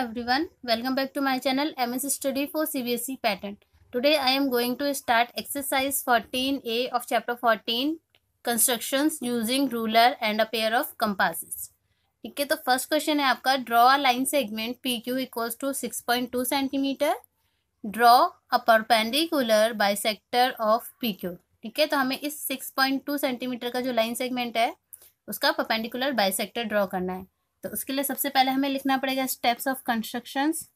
Every everyone welcome back to my channel M S study for CBSE pattern today I am going to start exercise fourteen A of chapter fourteen construction using ruler and a pair of compasses ठीक है तो first question है आपका draw a line segment P Q equals to six point two centimetre draw a perpendicular by of P Q ठीक है तो हमें इस सिक्स पॉइंट टू सेंटीमीटर का जो लाइन सेगमेंट है उसका परपेंडिकुलर बाई ड्रॉ करना है तो उसके लिए सबसे पहले हमें लिखना पड़ेगा steps of constructions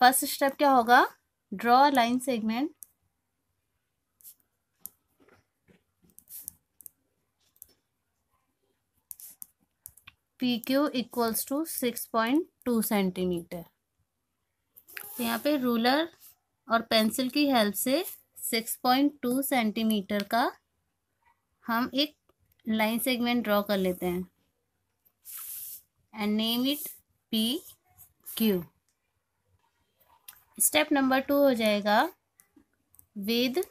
first step क्या होगा draw line segment P Q equals to six point two centimetre यहाँ पे रूलर और पेंसिल की हेल्प से सिक्स पॉइंट टू सेंटीमीटर का हम एक लाइन सेगमेंट ड्रॉ कर लेते हैं and name it P Q step number two हो जाएगा with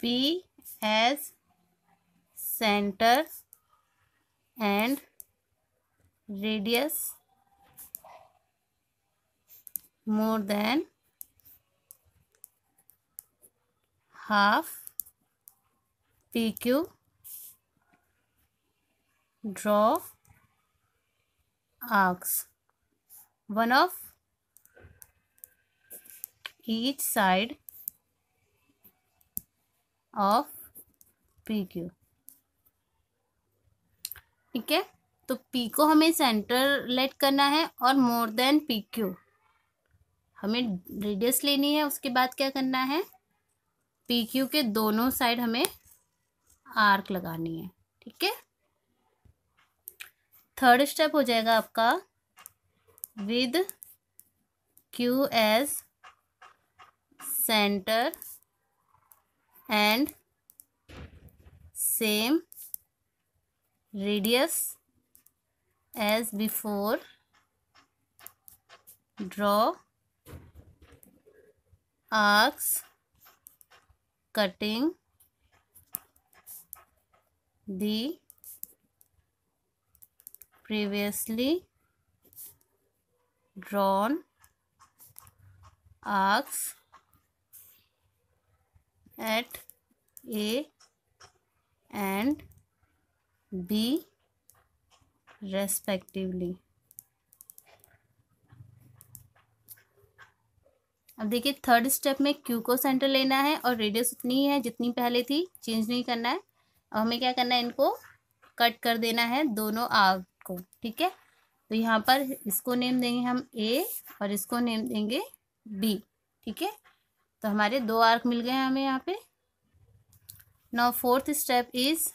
P as centre and radius more than half PQ draw arcs one of each side of PQ ठीक है तो P को हमें सेंटर लेट करना है और मोर देन PQ हमें रेडियस लेनी है उसके बाद क्या करना है पी क्यू के दोनों साइड हमें आर्क लगानी है ठीक है थर्ड स्टेप हो जाएगा आपका with Q as centre and same radius as before draw arcs cutting the previously drawn arcs at A and B respectively. अब देखिए थर्ड स्टेप में क्यू को सेंटर लेना है और रेडियस उतनी ही है जितनी पहले थी चेंज नहीं करना है और हमें क्या करना है इनको कट कर देना है दोनों आर्क को ठीक है तो यहाँ पर इसको नेम देंगे हम ए और इसको नेम देंगे बी ठीक है तो हमारे दो आर्क मिल गए हमें यहाँ पे now fourth step is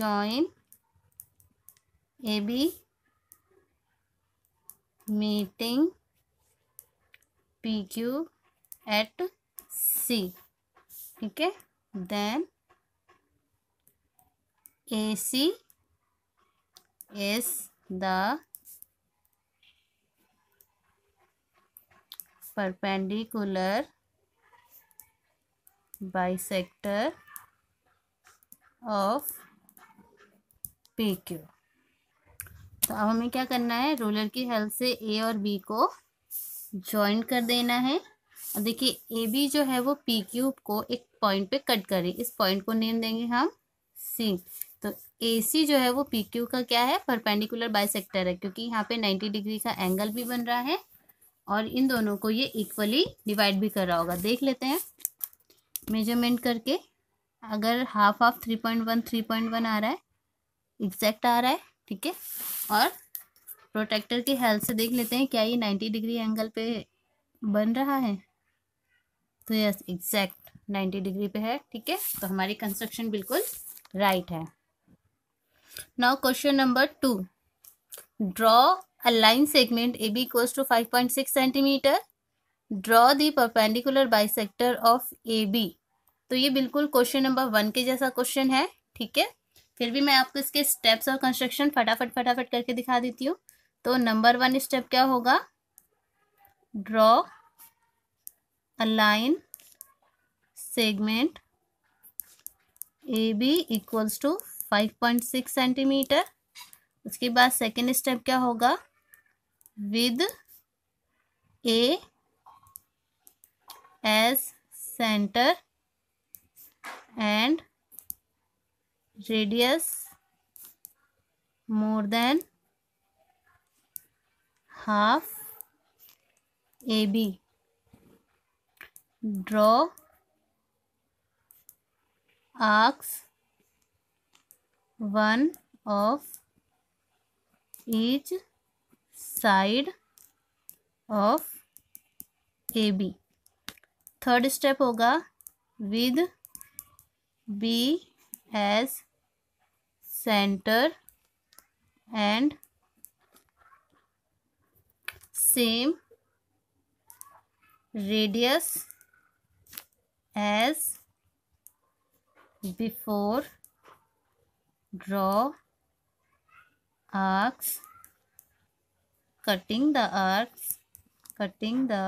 join A B meeting P Q at C ठीक है then A C is the perpendicular bisector of P Q तो अब हमें क्या करना है रोलर की हेल्प से ए और बी को ज्वाइन कर देना है और देखिए ए बी जो है वो पी क्यूब को एक पॉइंट पे कट करे इस पॉइंट को नेम देंगे हम सी तो ए सी जो है वो पी क्यू का क्या है परपेंडिकुलर बाइसेक्टर है क्योंकि यहाँ पे नाइन्टी डिग्री का एंगल भी बन रहा है और इन दोनों को ये इक्वली डिवाइड भी कर रहा होगा देख लेते हैं मेजरमेंट करके अगर half half three point one three point one आ रहा है एग्जैक्ट आ रहा है ठीक है और प्रोटेक्टर की हेल्प से देख लेते हैं क्या ये नाइन्टी डिग्री एंगल पे बन रहा है तो यस एग्जैक्ट नाइन्टी डिग्री पे है ठीक है तो हमारी कंस्ट्रक्शन बिल्कुल राइट है now question number two draw a two five point six centimetre draw the perpendicular bisector of A B तो ये बिल्कुल क्वेश्चन नंबर वन के जैसा क्वेश्चन है ठीक है फिर भी मैं आपको इसके स्टेप्स और कंस्ट्रक्शन फटाफट फटाफट करके दिखा देती हूँ तो नंबर वन स्टेप क्या होगा draw a line segment A B equals to five point six centimetre उसके बाद सेकेंड स्टेप क्या होगा with A as centre and radius more than half AB draw arcs one of each side of AB third step होगा with B as centre and same radius as before draw arcs cutting the arcs cutting the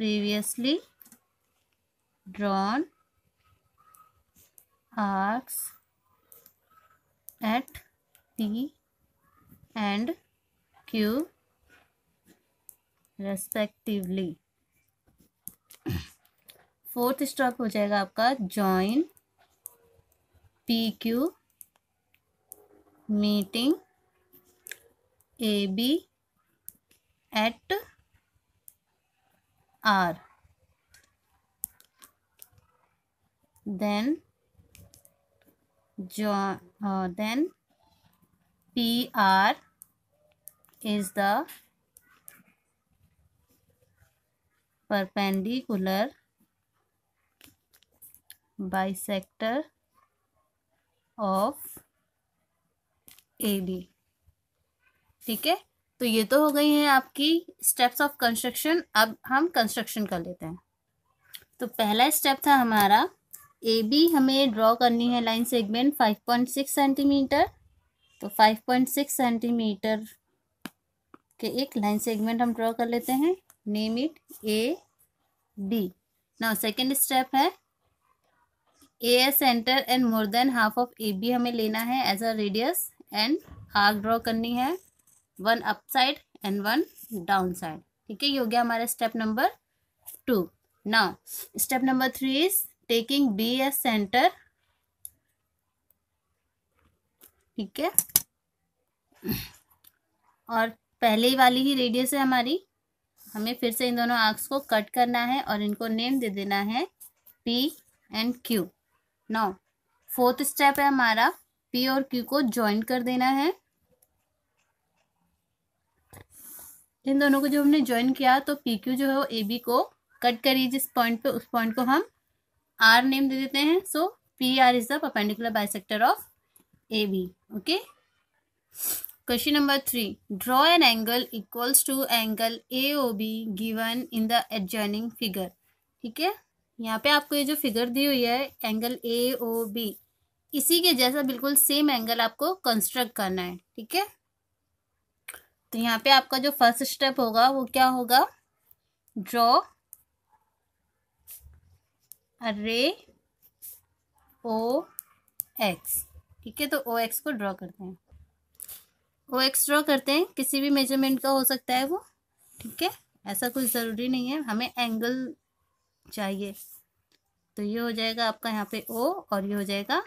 previously drawn arcs at the and Q respectively fourth stop हो जाएगा आपका join P Q meeting A B at R then जॉ then P R is is bisector of A D ठीक है तो ये तो हो गई है आपकी स्टेप्स ऑफ कंस्ट्रक्शन अब हम कंस्ट्रक्शन कर लेते हैं तो पहला स्टेप था हमारा ए बी हमें ड्रॉ करनी है line segment five point six centimetre तो 5.6 सेंटीमीटर के एक लाइन सेगमेंट हम ड्रॉ कर लेते हैं name it A D now second step है A as centre and more than half of A B हमें लेना है as a radius and arc draw करनी है one up side and one down side ठीक है ये हो गया हमारा step number two now step number three is taking B as centre ठीक है और पहले वाली ही रेडियस है हमारी हमें फिर से इन दोनों आर्क्स को कट करना है और इनको नेम दे देना है P and Q now fourth step है हमारा पी और क्यू को ज्वाइन कर देना है इन दोनों को जो हमने ज्वाइन किया तो पी क्यू जो है वो ए बी को कट करिए जिस पॉइंट पे उस पॉइंट को हम आर नेम दे देते हैं so P R is the perpendicular bisector of A B okay question number three draw an angle equals to angle A O B given in the adjoining figure ठीक है यहाँ पे आपको ये जो फिगर दी हुई है एंगल ए ओ बी इसी के जैसा बिल्कुल सेम एंगल आपको कंस्ट्रक्ट करना है ठीक है तो यहाँ पे आपका जो फर्स्ट स्टेप होगा वो क्या होगा ड्रॉ अरे ओ एक्स ठीक है तो ओ एक्स को ड्रॉ करते हैं ओ एक्स ड्रॉ करते हैं किसी भी मेजरमेंट का हो सकता है वो ठीक है ऐसा कुछ ज़रूरी नहीं है हमें एंगल चाहिए तो ये हो जाएगा आपका यहाँ पे ओ और ये हो जाएगा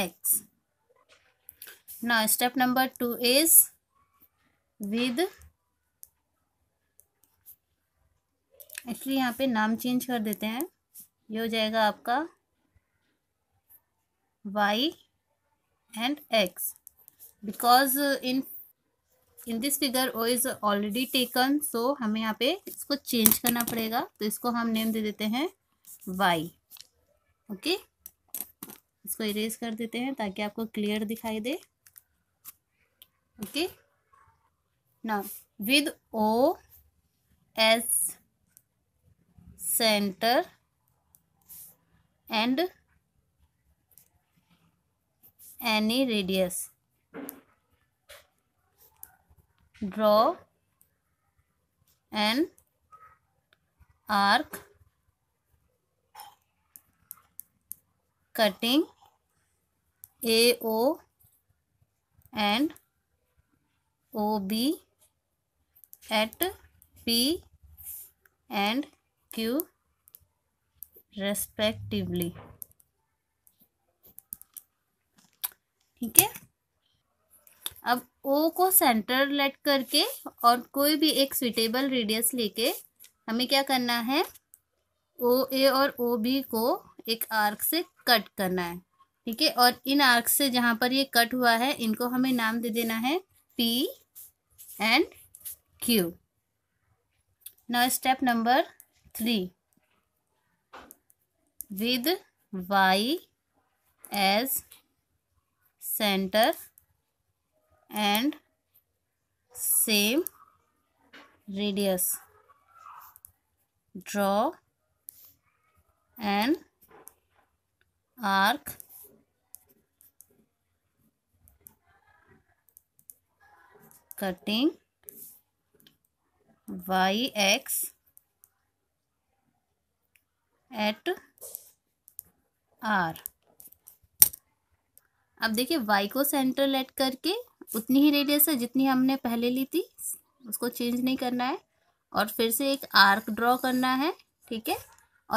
एक्स ना step number two is with actually यहाँ पे नाम चेंज कर देते हैं ये हो जाएगा आपका Y and x because uh, in in this figure O is already taken so हमें यहाँ पे इसको चेंज करना पड़ेगा तो इसको हम नेम दे देते हैं वाई ओके okay? इसको इरेज कर देते हैं ताकि आपको क्लियर दिखाई दे ओके ना with O as centre and any radius. Draw an arc cutting AO and OB at P and Q respectively. ठीक है अब ओ को सेंटर लेट करके और कोई भी एक स्विटेबल रेडियस लेके हमें क्या करना है ओ ए और ओ बी को एक आर्क से कट करना है ठीक है और इन आर्क से जहाँ पर ये कट हुआ है इनको हमें नाम दे देना है P and Q now step number three with Y as center and same radius draw an arc cutting yx at r अब देखिए वाई को सेंटर लेट करके उतनी ही रेडियस है जितनी हमने पहले ली थी उसको चेंज नहीं करना है और फिर से एक आर्क ड्रॉ करना है ठीक है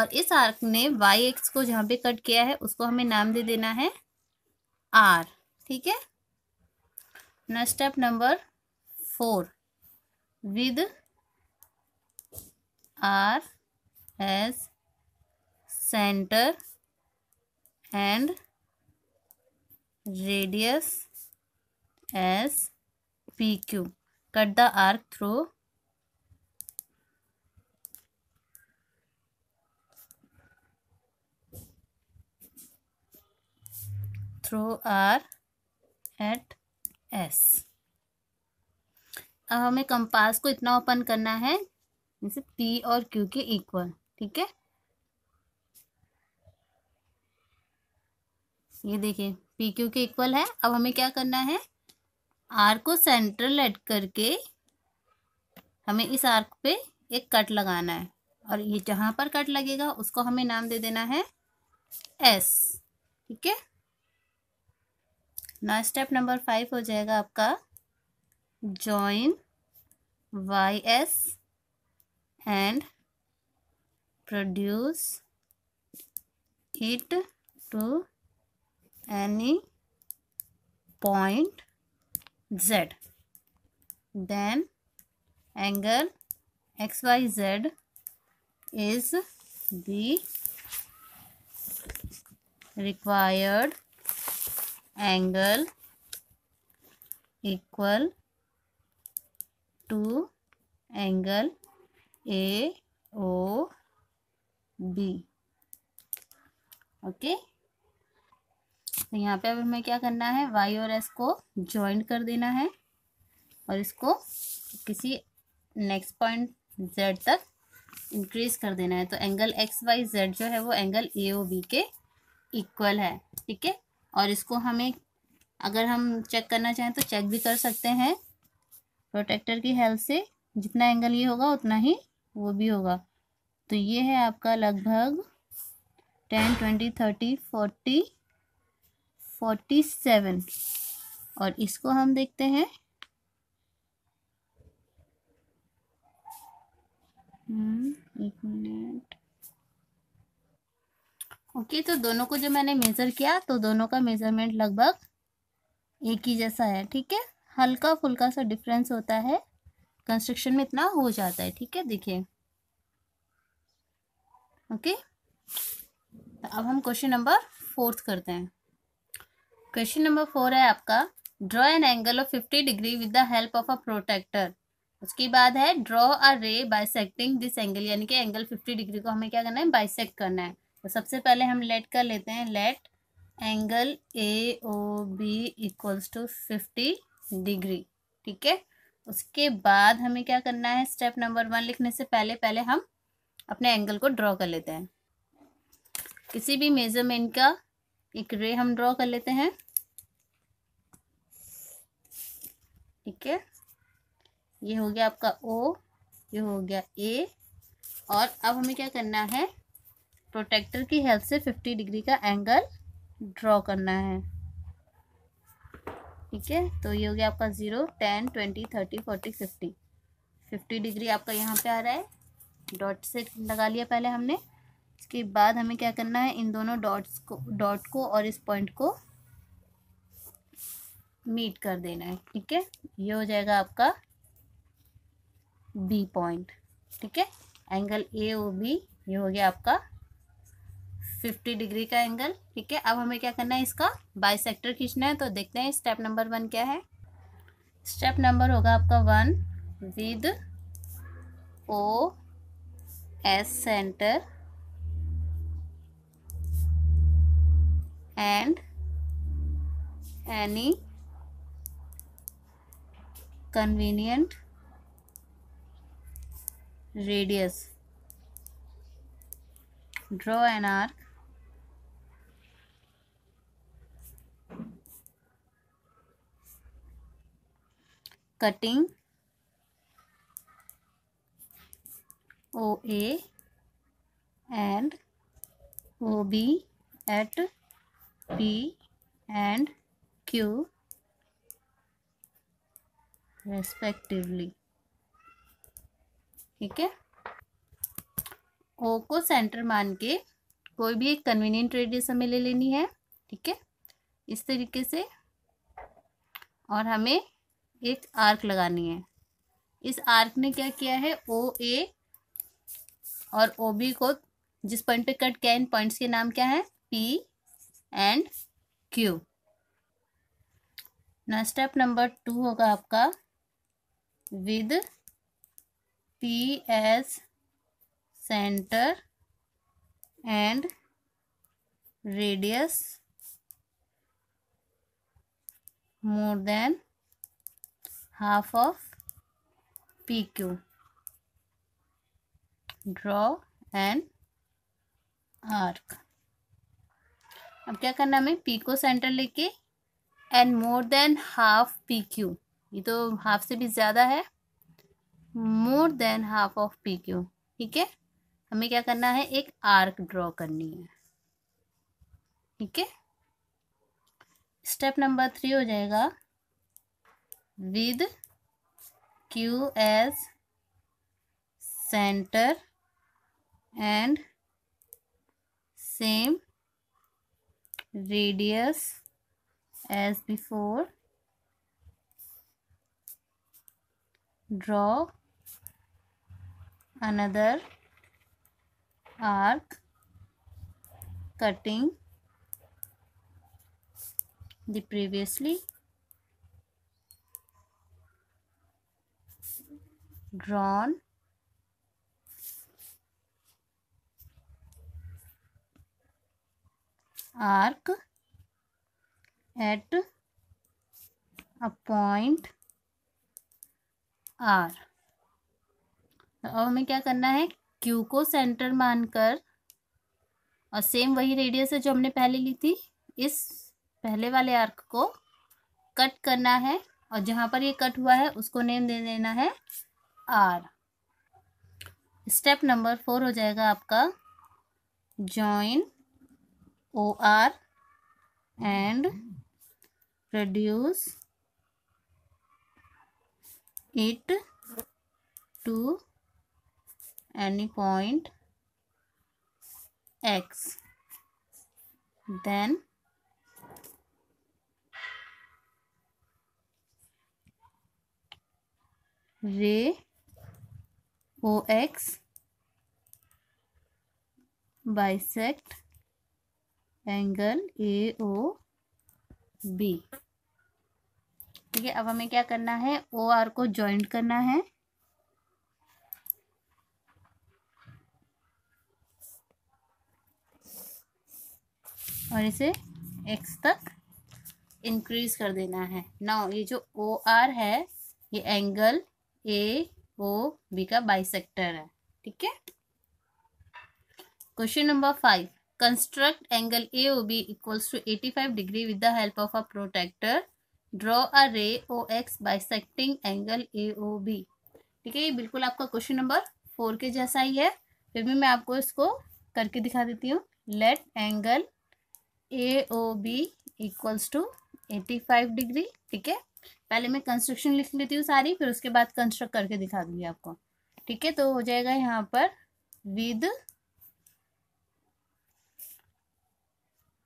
और इस आर्क ने वाई एक्स को जहाँ पे कट किया है उसको हमें नाम दे देना है आर ठीक है next step number four with R as centre and radius as P Q cut the arc through through R at S अब हमें कंपास को इतना ओपन करना है जैसे पी और क्यू के इक्वल ठीक है ये देखिए पी क्यू के इक्वल है अब हमें क्या करना है आर को सेंट्रल एड करके हमें इस आर्क पे एक कट लगाना है और ये जहाँ पर कट लगेगा उसको हमें नाम दे देना है एस ठीक है ना स्टेप नंबर फाइव हो जाएगा आपका join Y S and produce it to any point z then angle xyz is the required angle equal to angle AOB okay तो यहाँ पे अब हमें क्या करना है वाई और एस को ज्वाइंट कर देना है और इसको किसी नेक्स्ट पॉइंट जेड तक इंक्रीज कर देना है तो एंगल एक्स वाई जेड जो है वो एंगल ए ओ बी के इक्वल है ठीक है और इसको हमें अगर हम चेक करना चाहें तो चेक भी कर सकते हैं प्रोटेक्टर की हेल्प से जितना एंगल ये होगा उतना ही वो भी होगा तो ये है आपका लगभग ten twenty thirty forty forty seven और इसको हम देखते हैं हम्म, एक मिनट ओके तो दोनों को जो मैंने मेज़र किया तो दोनों का मेज़रमेंट लगभग एक ही जैसा है ठीक है हल्का फुल्का सा डिफरेंस होता है कंस्ट्रक्शन में इतना हो जाता है ठीक है देखिए ओके तो अब हम क्वेश्चन नंबर फोर्थ करते हैं क्वेश्चन नंबर फोर है आपका draw an angle of fifty degree with the help of a protractor उसके बाद है ड्रॉ अ रे बाइसेक्टिंग दिस एंगल यानी कि एंगल फिफ्टी डिग्री को हमें क्या करना है बाइसेक करना है तो सबसे पहले हम लेट कर लेते हैं let angle A O B equals to fifty degree ठीक है उसके बाद हमें क्या करना है स्टेप नंबर वन लिखने से पहले पहले हम अपने एंगल को ड्रॉ कर लेते हैं किसी भी मेजरमेंट का एक रे हम ड्रॉ कर लेते हैं ठीक है ये हो गया आपका ओ ये हो गया ए और अब हमें क्या करना है प्रोटेक्टर की हेल्प से फिफ्टी डिग्री का एंगल ड्रॉ करना है ठीक है तो ये हो गया आपका zero ten twenty thirty forty fifty fifty degree आपका यहाँ पे आ रहा है डॉट से लगा लिया पहले हमने इसके बाद हमें क्या करना है इन दोनों डॉट्स को डॉट को और इस पॉइंट को मीट कर देना है ठीक है ये हो जाएगा आपका बी पॉइंट ठीक है एंगल ए ओ बी ये हो गया आपका फिफ्टी डिग्री का एंगल ठीक है अब हमें क्या करना है इसका बाई सेक्टर खींचना है तो देखते हैं स्टेप नंबर वन क्या है स्टेप नंबर होगा आपका one with O as centre and any convenient radius. Draw an arc cutting OA and OB at P and Q respectively. ठीक है ओ को सेंटर मान के कोई भी एक कन्वीनियंट रेडियस हमें ले लेनी है ठीक है इस तरीके से और हमें एक आर्क लगानी है इस आर्क ने क्या किया है ओ ए और ओ बी को जिस पॉइंट पे कट किया है इन पॉइंट्स के नाम क्या है पी एंड क्यू ना स्टेप नंबर टू होगा आपका with P as centre and radius more than half of P Q draw and arc अब क्या करना हमें पी को सेंटर लेके and more than half P Q ये तो हाफ से भी ज़्यादा है more than half of P Q ठीक है हमें क्या करना है एक आर्क ड्रॉ करनी है ठीक है स्टेप नंबर थ्री हो जाएगा with Q as centre and same radius as before draw another arc cutting the previously drawn arc at a point R तो अब हमें क्या करना है Q को सेंटर मानकर और सेम वही रेडियस है जो हमने पहले ली थी इस पहले वाले आर्क को कट करना है और जहां पर ये कट हुआ है उसको नेम दे देना है आर स्टेप नंबर फोर हो जाएगा आपका join OR and reduce it to any point x then ray ox bisect angle A O B ठीक है अब हमें क्या करना है ओ आर को ज्वाइंट करना है और इसे एक्स तक इंक्रीज कर देना है नाउ ये जो ओ आर है ये एंगल ए ओ बी का बाइसेक्टर है ठीक है question number five Construct angle AOB equals to 85 degree with the help of a protractor. Draw a ray OX bisecting angle AOB. ठीक है ये बिल्कुल आपका क्वेश्चन नंबर फोर के जैसा ही है फिर भी मैं आपको इसको करके दिखा देती हूँ let angle A O B equals to eighty five degree ठीक है पहले मैं कंस्ट्रक्शन लिख लेती हूँ सारी फिर उसके बाद कंस्ट्रक्ट करके दिखा दूंगी आपको ठीक है तो हो जाएगा यहाँ पर with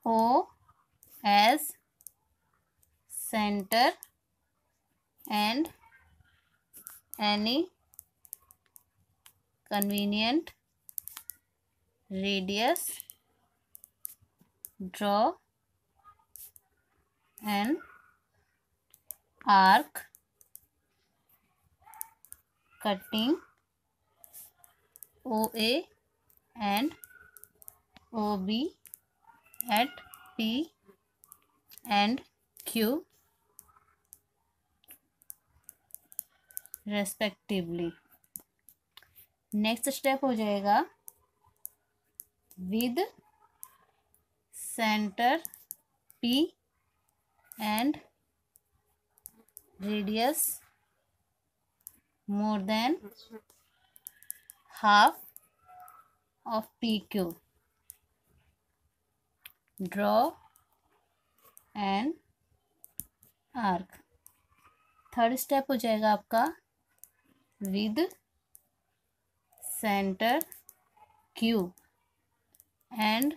O as center and any convenient radius draw an arc cutting OA and OB at P and Q respectively. next step ho jayega with center P and radius more than half of PQ. draw an arc third step हो जाएगा आपका with centre Q and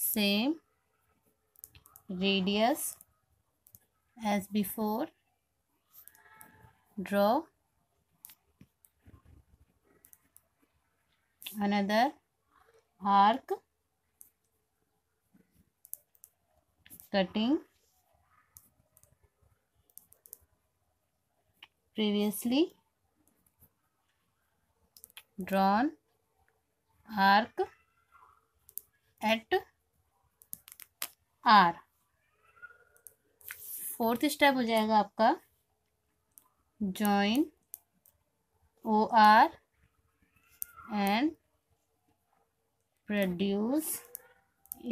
same radius as before draw another arc cutting previously drawn arc at R fourth step हो जाएगा आपका join O R and produce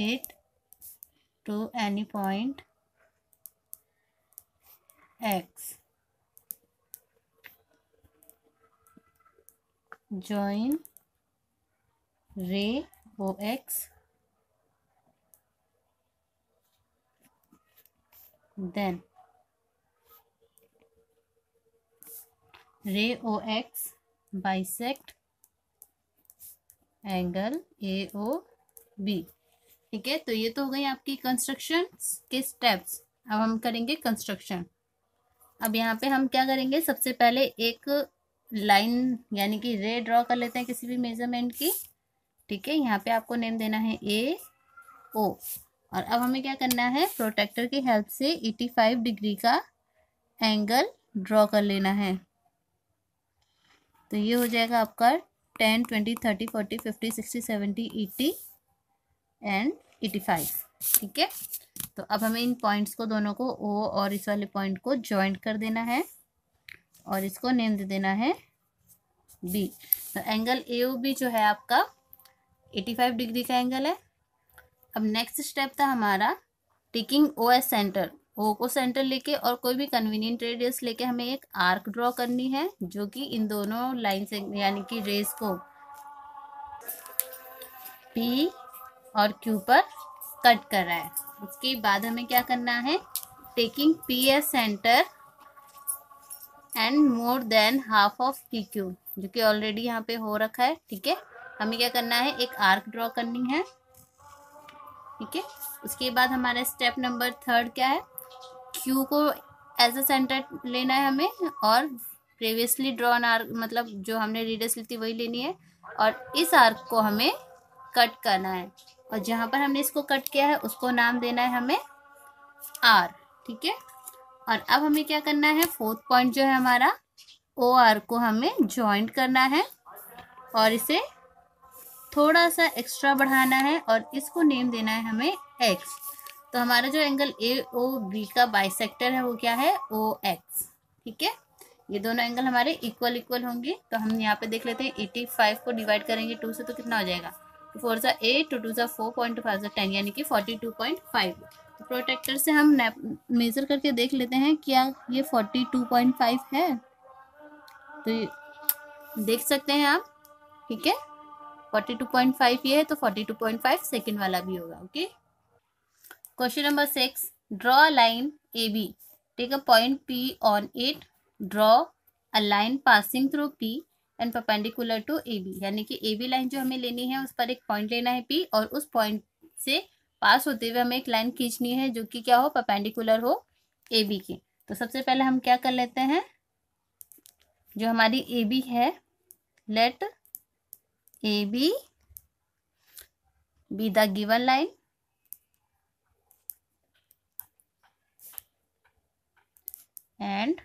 it to any point x. Join ray OX then ray OX bisect angle AOB ठीक है तो ये तो हो गई आपकी कंस्ट्रक्शन के स्टेप्स अब हम करेंगे कंस्ट्रक्शन अब यहाँ पे हम क्या करेंगे सबसे पहले एक लाइन यानी कि रे ड्रॉ कर लेते हैं किसी भी मेजरमेंट की ठीक है यहाँ पे आपको नेम देना है ए ओ और अब हमें क्या करना है प्रोटेक्टर की हेल्प से 85 फाइव डिग्री का एंगल ड्रॉ कर लेना है तो ये हो जाएगा आपका ten twenty thirty forty fifty sixty seventy eighty and eighty five ठीक है तो अब हमें इन पॉइंट्स को दोनों को ओ और इस वाले पॉइंट को ज्वाइंट कर देना है और इसको नेम दे देना है बी तो एंगल ए ओ बी जो है आपका एटी फाइव डिग्री का एंगल है अब नेक्स्ट स्टेप था हमारा taking O as centre O को सेंटर लेके और कोई भी कन्वीनियंट रेडियस लेके हमें एक आर्क ड्रॉ करनी है जो कि इन दोनों लाइन से यानी कि रेस को पी और क्यू पर कट कर रहा है उसके बाद हमें क्या करना है taking P as centre and more than half of P Q जो कि ऑलरेडी यहाँ पे हो रखा है ठीक है हमें क्या करना है एक आर्क ड्रॉ करनी है ठीक है उसके बाद हमारा स्टेप नंबर थर्ड क्या है क्यू को एज अ सेंटर लेना है हमें और प्रीवियसली ड्रॉन आर्क मतलब जो हमने रीडर्स ली थी वही लेनी है और इस आर्क को हमें कट करना है और जहाँ पर हमने इसको कट किया है उसको नाम देना है हमें आर ठीक है और अब हमें क्या करना है फोर्थ पॉइंट जो है हमारा ओ आर को हमें ज्वाइंट करना है और इसे थोड़ा सा एक्स्ट्रा बढ़ाना है और इसको नेम देना है हमें एक्स तो हमारा जो एंगल ए ओ बी का बाइसेक्टर है वो क्या है ओ एक्स ठीक है ये दोनों एंगल हमारे इक्वल इक्वल होंगे तो हम यहाँ पे देख लेते हैं एटी फाइव को डिवाइड करेंगे टू से तो कितना हो जाएगा फोर ज़ा एट टू टू ज़ा फोर पॉइंट फाइव ज़ा टेन यानी कि फोर्टी टू पॉइंट फाइव तो प्रोटेक्टर से हम मेज़र करके देख लेते हैं क्या ये फोर्टी टू पॉइंट फाइव है तो देख सकते हैं आप ठीक है फोर्टी टू पॉइंट फाइव ये है तो forty two point five second वाला भी होगा okay question number six draw line A B take a point P on it draw a line passing through P and perpendicular to A B यानी कि A B line जो हमें लेनी है उस पर एक पॉइंट लेना है पी और उस पॉइंट से पास होते हुए हमें एक लाइन खींचनी है जो कि क्या हो परपेंडिकुलर हो ए बी की तो सबसे पहले हम क्या कर लेते हैं जो हमारी ए बी है let A B be the given line and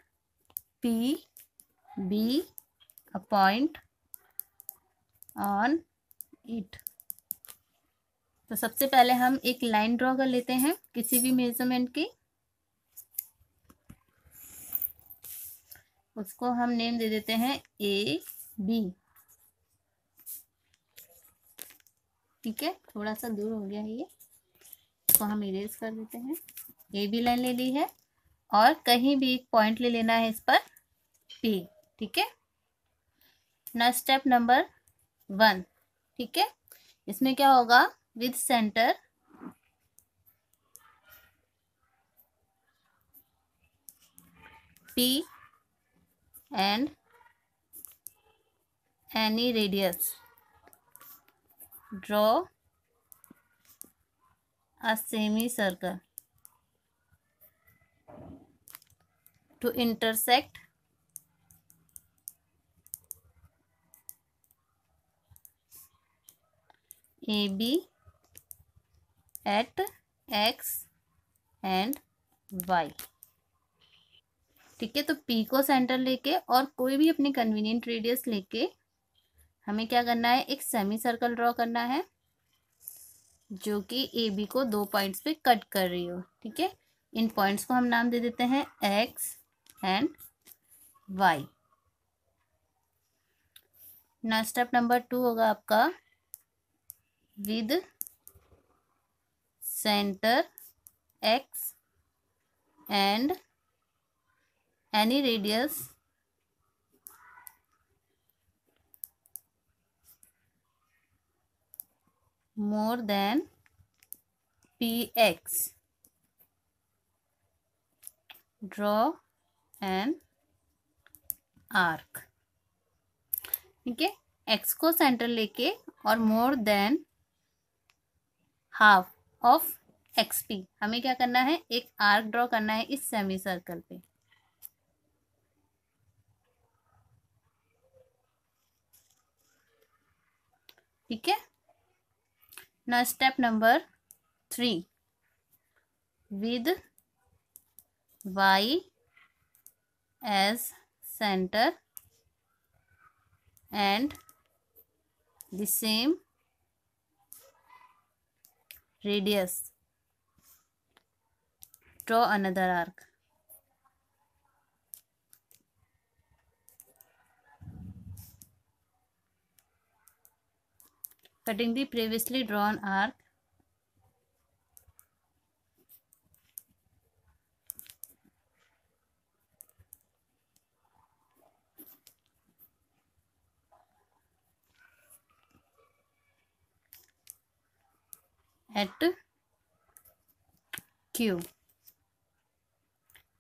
P be a point on it तो सबसे पहले हम एक लाइन ड्रॉ कर लेते हैं किसी भी मेजरमेंट की उसको हम नेम दे देते हैं ए बी ठीक है थोड़ा सा दूर हो गया है ये इसको हम इरेज कर देते हैं ए बी लाइन ले ली है और कहीं भी एक पॉइंट ले लेना है इस पर पी ठीक है ना स्टेप नंबर वन ठीक है इसमें क्या होगा with centre P and any radius draw a semicircle to intersect A B at X and Y ठीक है तो पी को सेंटर लेके और कोई भी अपने कन्वीनियंट रेडियस लेके हमें क्या करना है एक सेमी सर्कल ड्रॉ करना है जो कि ए बी को दो पॉइंट्स पे कट कर रही हो ठीक है इन पॉइंट्स को हम नाम दे देते हैं एक्स एंड वाई ना स्टेप नंबर टू होगा आपका with centre X and any radius more than P X draw an arc ठीक है एक्स को सेंटर लेके और more than half of P हमें क्या करना है एक आर्क ड्रॉ करना है इस सेमी सर्कल पे ठीक है ना step number three with Y as centre and the same radius draw another arc cutting the previously drawn arc Q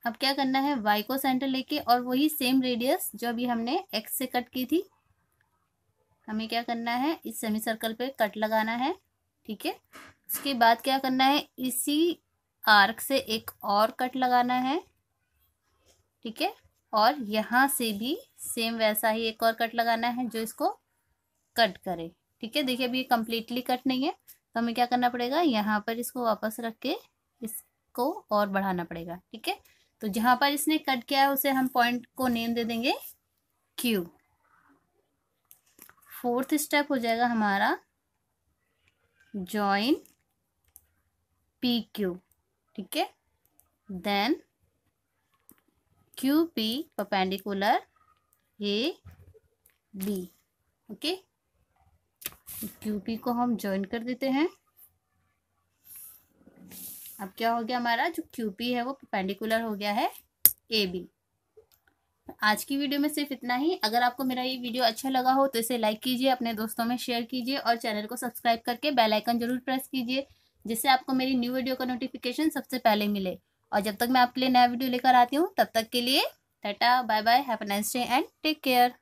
अब क्या करना है वाई को सेंटर लेके और वही सेम रेडियस जो अभी हमने एक्स से कट की थी हमें क्या करना है इस सेमी सर्कल पे कट लगाना है ठीक है उसके बाद क्या करना है इसी आर्क से एक और कट लगाना है ठीक है और यहाँ से भी सेम वैसा ही एक और कट लगाना है जो इसको कट करे ठीक है देखिए अभी ये कम्प्लीटली कट नहीं है तो हमें क्या करना पड़ेगा यहाँ पर इसको वापस रख के को और बढ़ाना पड़ेगा ठीक है तो जहां पर इसने कट किया है उसे हम पॉइंट को नेम दे देंगे क्यू फोर्थ स्टेप हो जाएगा हमारा जॉइन पी क्यू ठीक है then Q P perpendicular A B okay Q P को हम ज्वाइन कर देते हैं अब क्या हो गया हमारा जो क्यू पी है वो पेंडिकुलर हो गया है ए बी आज की वीडियो में सिर्फ इतना ही अगर आपको मेरा ये वीडियो अच्छा लगा हो तो इसे लाइक कीजिए अपने दोस्तों में शेयर कीजिए और चैनल को सब्सक्राइब करके बेल आइकन जरूर प्रेस कीजिए जिससे आपको मेरी न्यू वीडियो का नोटिफिकेशन सबसे पहले मिले और जब तक मैं आपके लिए नया वीडियो लेकर आती हूँ तब तक के लिए tata bye bye have nice day and take care